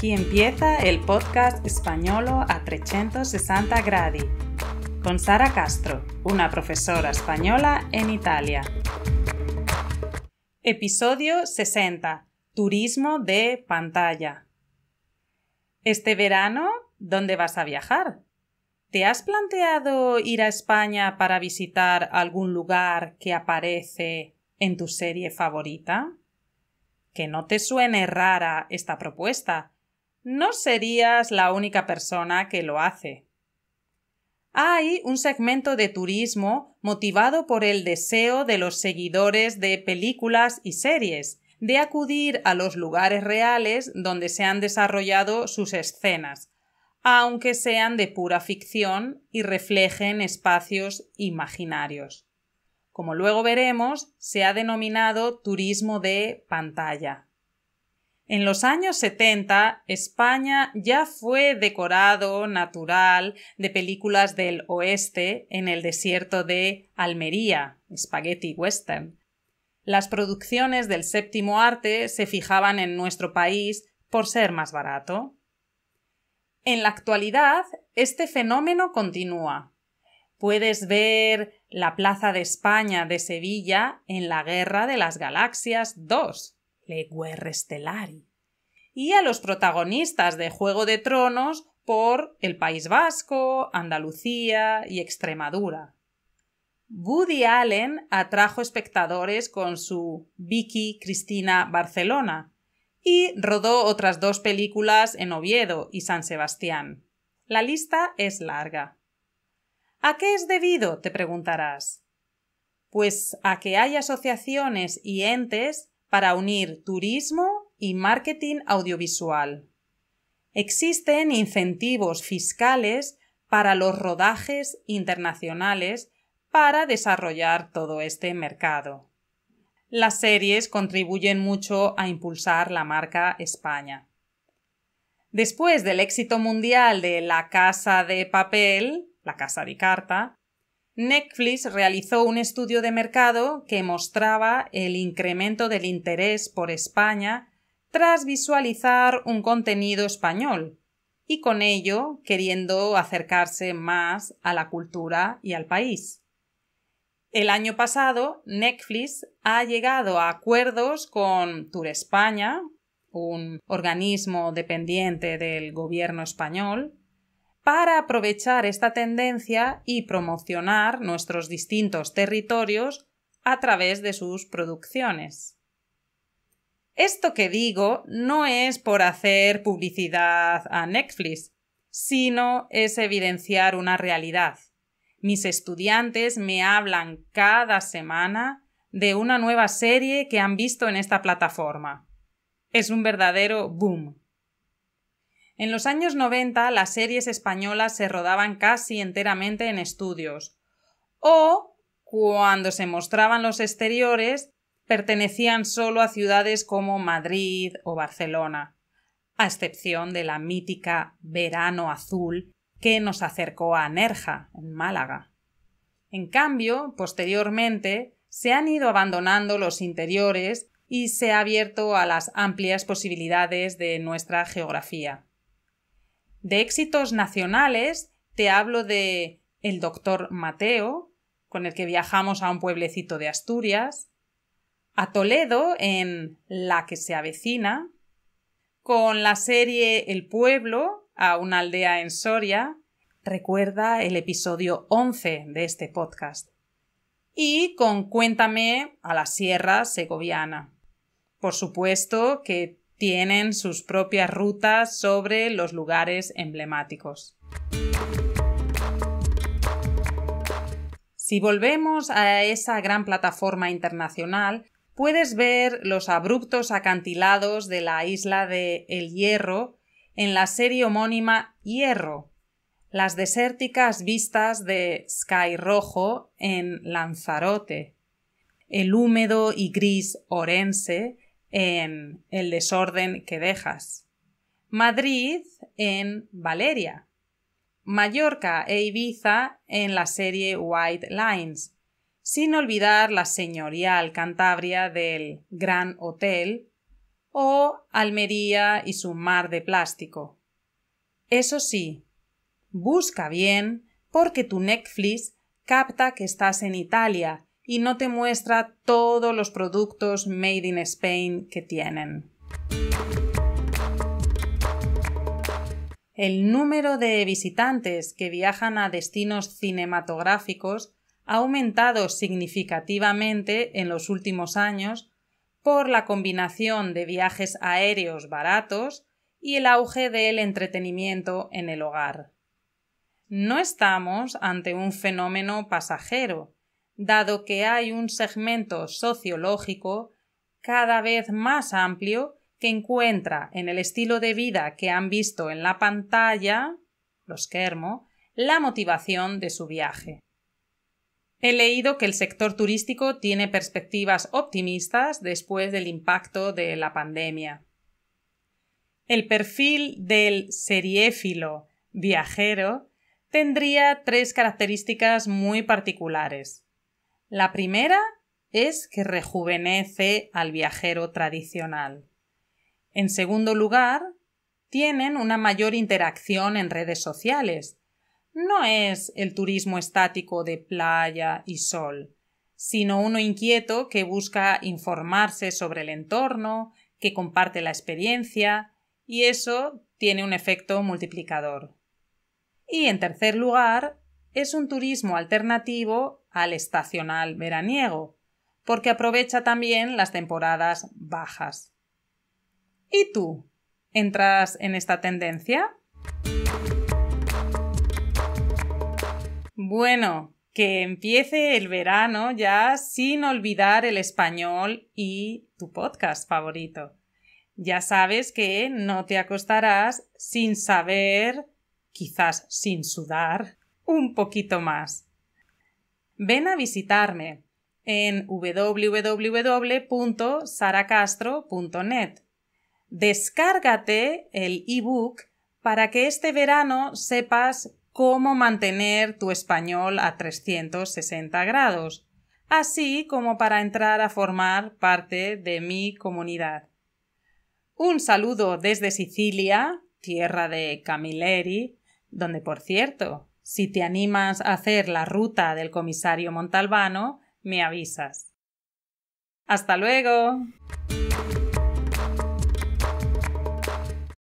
Aquí empieza el podcast español a 360 gradi con Sara Castro, una profesora española en Italia. Episodio 60. Turismo de pantalla. Este verano, ¿dónde vas a viajar? ¿Te has planteado ir a España para visitar algún lugar que aparece en tu serie favorita? Que no te suene rara esta propuesta, no serías la única persona que lo hace. Hay un segmento de turismo motivado por el deseo de los seguidores de películas y series de acudir a los lugares reales donde se han desarrollado sus escenas, aunque sean de pura ficción y reflejen espacios imaginarios. Como luego veremos, se ha denominado turismo de pantalla. En los años 70, España ya fue decorado natural de películas del oeste en el desierto de Almería, Spaghetti Western. Las producciones del séptimo arte se fijaban en nuestro país por ser más barato. En la actualidad, este fenómeno continúa. Puedes ver la Plaza de España de Sevilla en la Guerra de las Galaxias 2 le Stellari, y a los protagonistas de Juego de Tronos por el País Vasco, Andalucía y Extremadura. Woody Allen atrajo espectadores con su Vicky Cristina Barcelona y rodó otras dos películas en Oviedo y San Sebastián. La lista es larga. ¿A qué es debido? te preguntarás. Pues a que hay asociaciones y entes para unir turismo y marketing audiovisual. Existen incentivos fiscales para los rodajes internacionales para desarrollar todo este mercado. Las series contribuyen mucho a impulsar la marca España. Después del éxito mundial de La Casa de Papel, La Casa de Carta, Netflix realizó un estudio de mercado que mostraba el incremento del interés por España tras visualizar un contenido español y con ello queriendo acercarse más a la cultura y al país. El año pasado, Netflix ha llegado a acuerdos con Tour España, un organismo dependiente del gobierno español, para aprovechar esta tendencia y promocionar nuestros distintos territorios a través de sus producciones. Esto que digo no es por hacer publicidad a Netflix, sino es evidenciar una realidad. Mis estudiantes me hablan cada semana de una nueva serie que han visto en esta plataforma. Es un verdadero boom. En los años 90 las series españolas se rodaban casi enteramente en estudios o, cuando se mostraban los exteriores, pertenecían solo a ciudades como Madrid o Barcelona, a excepción de la mítica Verano Azul que nos acercó a Nerja, en Málaga. En cambio, posteriormente, se han ido abandonando los interiores y se ha abierto a las amplias posibilidades de nuestra geografía. De éxitos nacionales te hablo de El doctor Mateo, con el que viajamos a un pueblecito de Asturias, a Toledo en La que se avecina, con la serie El pueblo, a una aldea en Soria, recuerda el episodio 11 de este podcast, y con Cuéntame a la Sierra Segoviana. Por supuesto que tienen sus propias rutas sobre los lugares emblemáticos. Si volvemos a esa gran plataforma internacional, puedes ver los abruptos acantilados de la isla de El Hierro en la serie homónima Hierro, las desérticas vistas de Sky Rojo en Lanzarote, el húmedo y gris Orense en el desorden que dejas. Madrid en Valeria. Mallorca e Ibiza en la serie White Lines, sin olvidar la señorial Cantabria del Gran Hotel o Almería y su mar de plástico. Eso sí, busca bien porque tu Netflix capta que estás en Italia y no te muestra todos los productos Made in Spain que tienen. El número de visitantes que viajan a destinos cinematográficos ha aumentado significativamente en los últimos años por la combinación de viajes aéreos baratos y el auge del entretenimiento en el hogar. No estamos ante un fenómeno pasajero, dado que hay un segmento sociológico cada vez más amplio que encuentra en el estilo de vida que han visto en la pantalla, los Kermo, la motivación de su viaje. He leído que el sector turístico tiene perspectivas optimistas después del impacto de la pandemia. El perfil del seriéfilo viajero tendría tres características muy particulares. La primera es que rejuvenece al viajero tradicional. En segundo lugar, tienen una mayor interacción en redes sociales. No es el turismo estático de playa y sol, sino uno inquieto que busca informarse sobre el entorno, que comparte la experiencia, y eso tiene un efecto multiplicador. Y en tercer lugar, es un turismo alternativo al estacional veraniego, porque aprovecha también las temporadas bajas. ¿Y tú? ¿Entras en esta tendencia? Bueno, que empiece el verano ya sin olvidar el español y tu podcast favorito. Ya sabes que no te acostarás sin saber, quizás sin sudar, un poquito más. Ven a visitarme en www.saracastro.net. Descárgate el ebook para que este verano sepas cómo mantener tu español a 360 grados, así como para entrar a formar parte de mi comunidad. Un saludo desde Sicilia, tierra de Camilleri, donde por cierto si te animas a hacer la ruta del comisario Montalbano, me avisas. Hasta luego.